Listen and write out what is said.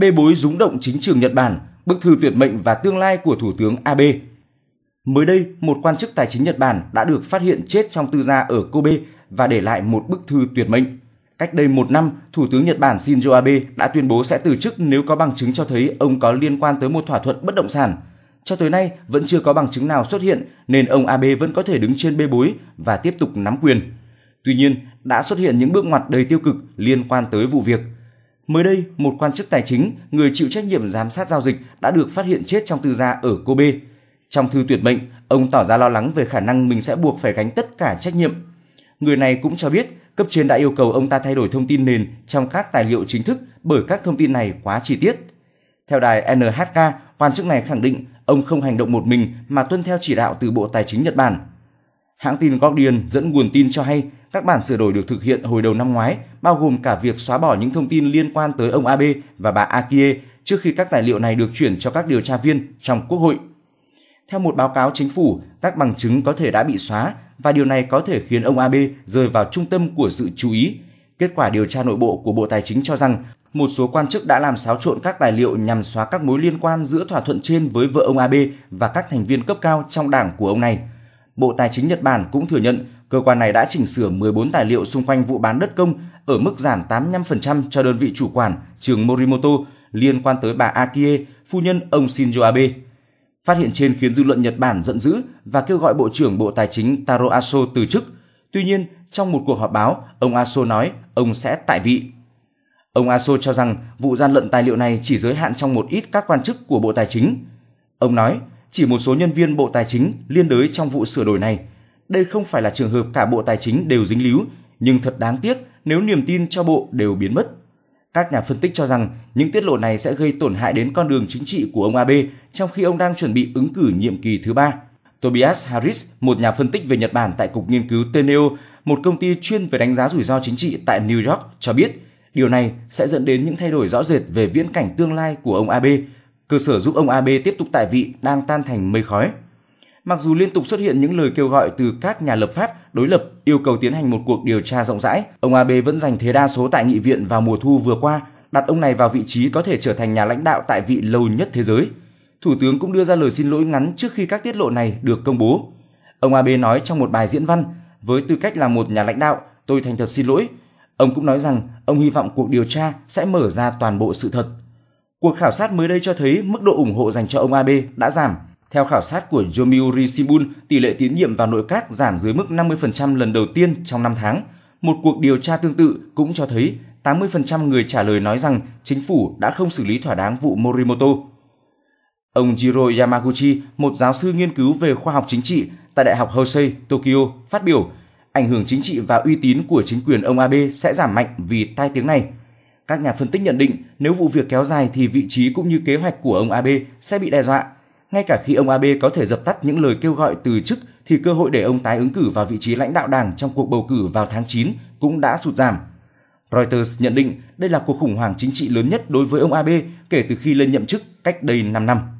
bê bối rúng động chính trường Nhật Bản, bức thư tuyệt mệnh và tương lai của Thủ tướng Abe. Mới đây, một quan chức tài chính Nhật Bản đã được phát hiện chết trong tư gia ở Kobe và để lại một bức thư tuyệt mệnh. Cách đây một năm, Thủ tướng Nhật Bản Shinzo Abe đã tuyên bố sẽ từ chức nếu có bằng chứng cho thấy ông có liên quan tới một thỏa thuận bất động sản. Cho tới nay, vẫn chưa có bằng chứng nào xuất hiện nên ông Abe vẫn có thể đứng trên bê bối và tiếp tục nắm quyền. Tuy nhiên, đã xuất hiện những bước ngoặt đầy tiêu cực liên quan tới vụ việc – Mới đây, một quan chức tài chính, người chịu trách nhiệm giám sát giao dịch đã được phát hiện chết trong tư gia ở Kobe. Trong thư tuyệt mệnh, ông tỏ ra lo lắng về khả năng mình sẽ buộc phải gánh tất cả trách nhiệm. Người này cũng cho biết cấp trên đã yêu cầu ông ta thay đổi thông tin nền trong các tài liệu chính thức bởi các thông tin này quá chi tiết. Theo đài NHK, quan chức này khẳng định ông không hành động một mình mà tuân theo chỉ đạo từ Bộ Tài chính Nhật Bản. Hãng tin Guardian dẫn nguồn tin cho hay các bản sửa đổi được thực hiện hồi đầu năm ngoái, bao gồm cả việc xóa bỏ những thông tin liên quan tới ông Abe và bà Akie trước khi các tài liệu này được chuyển cho các điều tra viên trong Quốc hội. Theo một báo cáo chính phủ, các bằng chứng có thể đã bị xóa và điều này có thể khiến ông Abe rơi vào trung tâm của sự chú ý. Kết quả điều tra nội bộ của Bộ Tài chính cho rằng một số quan chức đã làm xáo trộn các tài liệu nhằm xóa các mối liên quan giữa thỏa thuận trên với vợ ông Abe và các thành viên cấp cao trong đảng của ông này – Bộ Tài chính Nhật Bản cũng thừa nhận cơ quan này đã chỉnh sửa 14 tài liệu xung quanh vụ bán đất công ở mức giảm 85% cho đơn vị chủ quản trường Morimoto liên quan tới bà Akie, phu nhân ông Shinzo Abe. Phát hiện trên khiến dư luận Nhật Bản giận dữ và kêu gọi Bộ trưởng Bộ Tài chính Taro Aso từ chức. Tuy nhiên, trong một cuộc họp báo, ông Aso nói ông sẽ tại vị. Ông Aso cho rằng vụ gian lận tài liệu này chỉ giới hạn trong một ít các quan chức của Bộ Tài chính. Ông nói, chỉ một số nhân viên Bộ Tài chính liên đới trong vụ sửa đổi này. Đây không phải là trường hợp cả Bộ Tài chính đều dính líu, nhưng thật đáng tiếc nếu niềm tin cho Bộ đều biến mất. Các nhà phân tích cho rằng những tiết lộ này sẽ gây tổn hại đến con đường chính trị của ông Abe trong khi ông đang chuẩn bị ứng cử nhiệm kỳ thứ ba. Tobias Harris, một nhà phân tích về Nhật Bản tại Cục Nghiên cứu Teneo, một công ty chuyên về đánh giá rủi ro chính trị tại New York, cho biết điều này sẽ dẫn đến những thay đổi rõ rệt về viễn cảnh tương lai của ông Abe – cơ sở giúp ông Abe tiếp tục tại vị đang tan thành mây khói. Mặc dù liên tục xuất hiện những lời kêu gọi từ các nhà lập pháp đối lập yêu cầu tiến hành một cuộc điều tra rộng rãi, ông Abe vẫn giành thế đa số tại nghị viện vào mùa thu vừa qua, đặt ông này vào vị trí có thể trở thành nhà lãnh đạo tại vị lâu nhất thế giới. Thủ tướng cũng đưa ra lời xin lỗi ngắn trước khi các tiết lộ này được công bố. Ông Abe nói trong một bài diễn văn, với tư cách là một nhà lãnh đạo, tôi thành thật xin lỗi. Ông cũng nói rằng ông hy vọng cuộc điều tra sẽ mở ra toàn bộ sự thật. Cuộc khảo sát mới đây cho thấy mức độ ủng hộ dành cho ông Abe đã giảm. Theo khảo sát của Yomiuri Shimbun, tỷ lệ tín nhiệm vào nội các giảm dưới mức 50% lần đầu tiên trong 5 tháng. Một cuộc điều tra tương tự cũng cho thấy 80% người trả lời nói rằng chính phủ đã không xử lý thỏa đáng vụ Morimoto. Ông Jiro Yamaguchi, một giáo sư nghiên cứu về khoa học chính trị tại Đại học Hosei, Tokyo, phát biểu ảnh hưởng chính trị và uy tín của chính quyền ông Abe sẽ giảm mạnh vì tai tiếng này – các nhà phân tích nhận định nếu vụ việc kéo dài thì vị trí cũng như kế hoạch của ông Abe sẽ bị đe dọa. Ngay cả khi ông Abe có thể dập tắt những lời kêu gọi từ chức thì cơ hội để ông tái ứng cử vào vị trí lãnh đạo đảng trong cuộc bầu cử vào tháng 9 cũng đã sụt giảm. Reuters nhận định đây là cuộc khủng hoảng chính trị lớn nhất đối với ông Abe kể từ khi lên nhậm chức cách đây 5 năm.